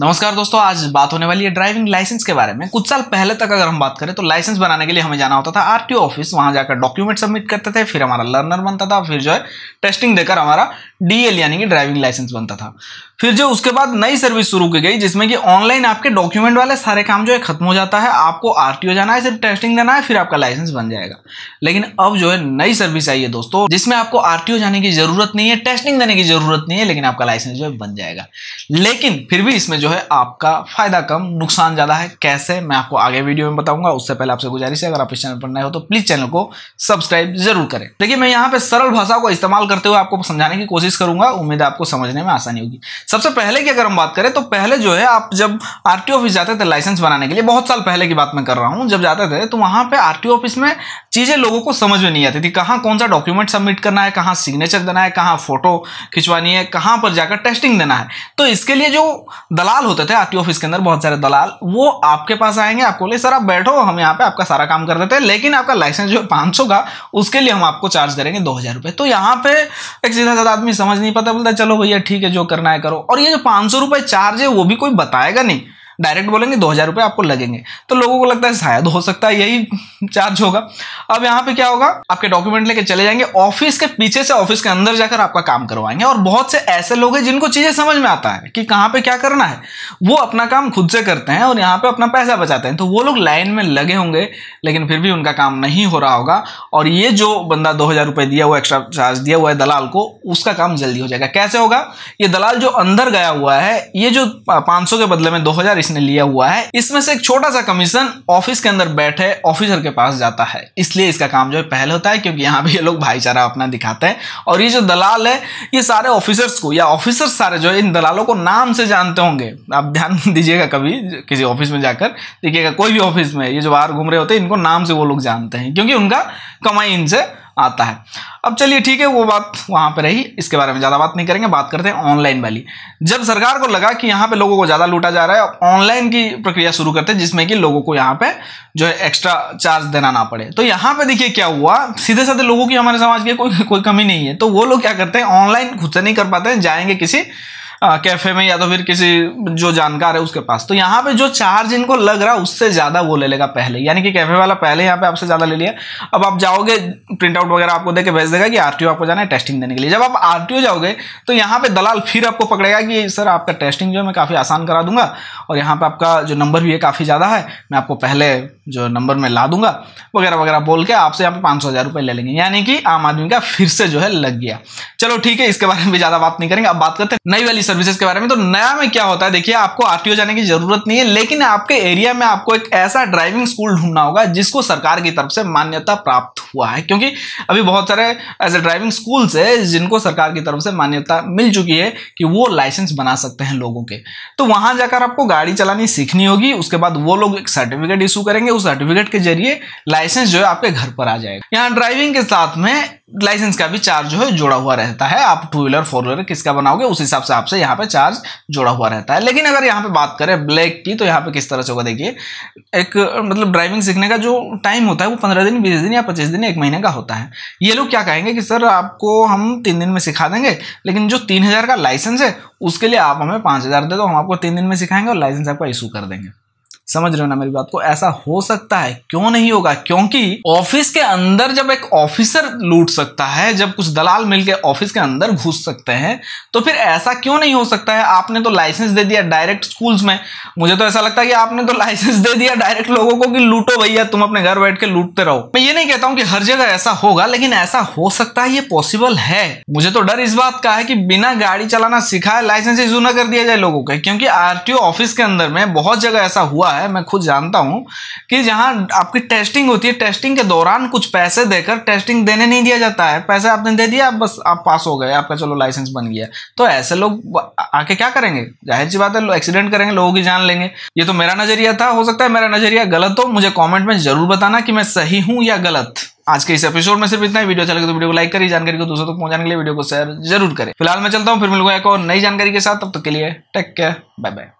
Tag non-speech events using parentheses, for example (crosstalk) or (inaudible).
नमस्कार दोस्तों आज बात होने वाली है ड्राइविंग लाइसेंस के बारे में कुछ साल पहले तक अगर हम बात करें तो लाइसेंस बनाने के लिए हमें जाना होता था आरटीओ ऑफिस वहां जाकर डॉक्यूमेंट सबमिट करते थे फिर हमारा लर्नर बनता था फिर जो है टेस्टिंग देकर हमारा डीएल यानी कि ड्राइविंग लाइसेंस बनता था फिर जो उसके बाद नई सर्विस शुरू की गई जिसमें कि ऑनलाइन आपके डॉक्यूमेंट वाले सारे काम जो है खत्म हो जाता है आपको आरटीओ जाना है सिर्फ टेस्टिंग देना है फिर आपका लाइसेंस बन जाएगा लेकिन अब जो है नई सर्विस आई है दोस्तों जिसमें आपको आरटीओ जाने की जरूरत नहीं है टेस्टिंग देने की जरूरत नहीं है लेकिन आपका लाइसेंस जो है बन जाएगा लेकिन फिर भी इसमें जो है आपका फ़ायदा कम नुकसान ज़्यादा है कैसे मैं आपको आगे वीडियो में बताऊंगा उससे पहले आपसे गुजारिश है अगर आप इस चैनल पर नए हो तो प्लीज़ चैनल को सब्सक्राइब जरूर करें देखिए मैं यहाँ पे सरल भाषा को इस्तेमाल करते हुए आपको समझाने की कोशिश करूंगा उम्मीद है आपको समझने में आसानी होगी सबसे पहले की अगर हम बात करें तो पहले जो है आप जब आर ऑफिस जाते थे लाइसेंस बनाने के लिए बहुत साल पहले की बात मैं कर रहा हूँ जब जाते थे तो वहाँ पर आर ऑफिस में चीज़ें लोगों को समझ में नहीं आती थी कहाँ कौन सा डॉक्यूमेंट सबमिट करना है कहाँ सिग्नेचर देना है कहाँ फोटो खिंचवानी है कहाँ पर जाकर टेस्टिंग देना है तो इसके लिए जो दलाल दलाल होते थे आरटीओ ऑफिस के अंदर बहुत सारे दलाल वो आपके पास आएंगे आपको बोले सर आप बैठो हम यहाँ पे आपका सारा काम कर देते हैं लेकिन आपका लाइसेंस जो है पाँच का उसके लिए हम आपको चार्ज करेंगे दो हज़ार रुपये तो यहाँ पे एक सीधा साधा आदमी समझ नहीं पता बोलता चलो भैया ठीक है जो करना है करो और ये जो पाँच सौ चार्ज है वो भी कोई बताएगा नहीं डायरेक्ट बोलेंगे दो हज़ार रुपए आपको लगेंगे तो लोगों को लगता है शायद हो सकता है यही चार्ज होगा अब यहाँ पे क्या होगा आपके डॉक्यूमेंट लेके चले जाएंगे ऑफिस के पीछे से ऑफिस के अंदर जाकर आपका काम करवाएंगे और बहुत से ऐसे लोग हैं जिनको चीज़ें समझ में आता है कि कहाँ पर क्या करना है वो अपना काम खुद से करते हैं और यहाँ पर अपना पैसा बचाते हैं तो वो लोग लाइन में लगे होंगे लेकिन फिर भी उनका काम नहीं हो रहा होगा और ये जो बंदा दो हज़ार रुपए दिया हुआ एक्स्ट्रा चार्ज दिया हुआ है दलाल को उसका काम जल्दी हो जाएगा कैसे होगा ये दलाल जो अंदर गया हुआ है ये जो सौ के बदले में दो हजार ने लिया हुआ है इसमें से एक छोटा सा कमीशन ऑफिस के अंदर बैठे ऑफिसर के पास जाता है इसलिए इसका काम जो है पहले होता है क्योंकि यहाँ भी ये लोग भाईचारा अपना दिखाते हैं और ये जो दलाल है ये सारे ऑफिसर्स को या ऑफिसर सारे जो है इन दलालों को नाम से जानते होंगे आप ध्यान (laughs) दीजिएगा कभी किसी ऑफिस में जाकर देखिएगा कोई भी ऑफिस में ये जो बाहर घूम रहे होते हैं इनको नाम से वो लोग जानते हैं क्योंकि उनका कमाई इनसे आता है अब चलिए ठीक है वो बात वहां पे रही इसके बारे में ज़्यादा बात नहीं करेंगे बात करते हैं ऑनलाइन वाली जब सरकार को लगा कि यहाँ पे लोगों को ज़्यादा लूटा जा रहा है ऑनलाइन की प्रक्रिया शुरू करते हैं जिसमें कि लोगों को यहाँ पे जो है एक्स्ट्रा चार्ज देना ना पड़े तो यहाँ पे देखिए क्या हुआ सीधे साधे लोगों की हमारे समाज की कोई कोई कमी नहीं है तो वो लोग क्या करते हैं ऑनलाइन खुद से नहीं कर पाते हैं जाएंगे किसी कैफे में या तो फिर किसी जो जानकार है उसके पास तो यहाँ पे जो चार्ज इनको लग रहा है उससे ज़्यादा वो ले लेगा पहले यानी कि कैफे वाला पहले यहाँ पे आपसे ज़्यादा ले लिया अब आप जाओगे प्रिंट आउट वगैरह आपको देकर भेज देगा कि आर आपको जाना है टेस्टिंग देने के लिए जब आप आर जाओगे तो यहाँ पे दलाल फिर आपको पकड़ेगा कि सर आपका टेस्टिंग जो है मैं काफ़ी आसान करा दूंगा और यहाँ पे आपका जो नंबर भी है काफ़ी ज़्यादा है मैं आपको पहले जो नंबर में ला दूंगा वगैरह वगैरह बोल के आपसे यहाँ पे पांच सौ हज़ार ले लेंगे यानी कि आम आदमी का फिर से जो है लग गया चलो ठीक है इसके बारे में ज़्यादा बात नहीं करेंगे अब बात करते हैं नई वाली सर्विसेज के बारे में तो नया में क्या होता है देखिए आपको आरटीओ जाने की जरूरत नहीं है लेकिन आपके एरिया में आपको एक ऐसा ड्राइविंग स्कूल ढूंढना होगा जिसको सरकार की तरफ से मान्यता प्राप्त हुआ है क्योंकि अभी बहुत सारे ऐसे ड्राइविंग स्कूल्स है जिनको सरकार की तरफ से मान्यता मिल चुकी है कि वो लाइसेंस बना सकते हैं लोगों के तो वहां जाकर आपको गाड़ी चलानी सीखनी होगी उसके बाद वो लोग एक सर्टिफिकेट इशू करेंगे उस सर्टिफिकेट के जरिए लाइसेंस जो है आपके घर पर आ जाएगा यहाँ ड्राइविंग के साथ में लाइसेंस का भी चार्ज जो है जोड़ा हुआ रहता है आप टू व्हीलर फोर व्हीलर किसका बनाओगे उस हिसाब से आपसे यहाँ पे चार्ज जोड़ा हुआ रहता है लेकिन अगर यहाँ पे बात करें ब्लैक की तो यहाँ पे किस तरह से होगा देखिए एक मतलब ड्राइविंग सीखने का जो टाइम होता है वो पंद्रह दिन बीस दिन या पच्चीस दिन एक महीने का होता है ये लोग क्या कहेंगे कि सर आपको हम तीन दिन में सिखा देंगे लेकिन जो तीन का लाइसेंस है उसके लिए आप हमें पाँच दे दो हम आपको तीन दिन में सिखाएंगे और लाइसेंस आपका इशू कर देंगे समझ रहे हो ना मेरी बात को ऐसा हो सकता है क्यों नहीं होगा क्योंकि ऑफिस के अंदर जब एक ऑफिसर लूट सकता है जब कुछ दलाल मिलकर ऑफिस के अंदर घुस सकते हैं तो फिर ऐसा क्यों नहीं हो सकता है आपने तो लाइसेंस दे दिया डायरेक्ट स्कूल्स में मुझे तो ऐसा लगता है कि आपने तो लाइसेंस दे दिया डायरेक्ट लोगों को कि लूटो भैया तुम अपने घर बैठ के लूटते रहो मैं ये नहीं कहता हूं कि हर जगह ऐसा होगा लेकिन ऐसा हो सकता है ये पॉसिबल है मुझे तो डर इस बात का है कि बिना गाड़ी चलाना सिखाए लाइसेंस इशू ना कर दिया जाए लोगों के क्योंकि आरटीओ ऑफिस के अंदर में बहुत जगह ऐसा हुआ हुआ है मैं खुद जानता हूँ कि जहाँ आपकी टेस्टिंग होती है टेस्टिंग के दौरान कुछ पैसे देकर टेस्टिंग देने नहीं दिया जाता है पैसे आपने दे दिया आप बस आप पास हो गए आपका चलो लाइसेंस बन गया तो ऐसे लोग आके क्या करेंगे जाहिर सी बात है एक्सीडेंट करेंगे लोगों की जान लेंगे ये तो मेरा नज़रिया था हो सकता है मेरा नज़रिया गलत हो मुझे कॉमेंट में ज़रूर बताना कि मैं सही हूँ या गलत आज के इस एपिसोड में सिर्फ इतना ही वीडियो चलेगा अच्छा तो वीडियो को लाइक करिए जानकारी को दूसरों तक तो पहुंचाने के लिए वीडियो को शेयर जरूर करें फिलहाल मैं चलता हूँ फिर मिलूंगा एक और नई जानकारी के साथ तब तक तो के लिए टेक केयर बाय बाय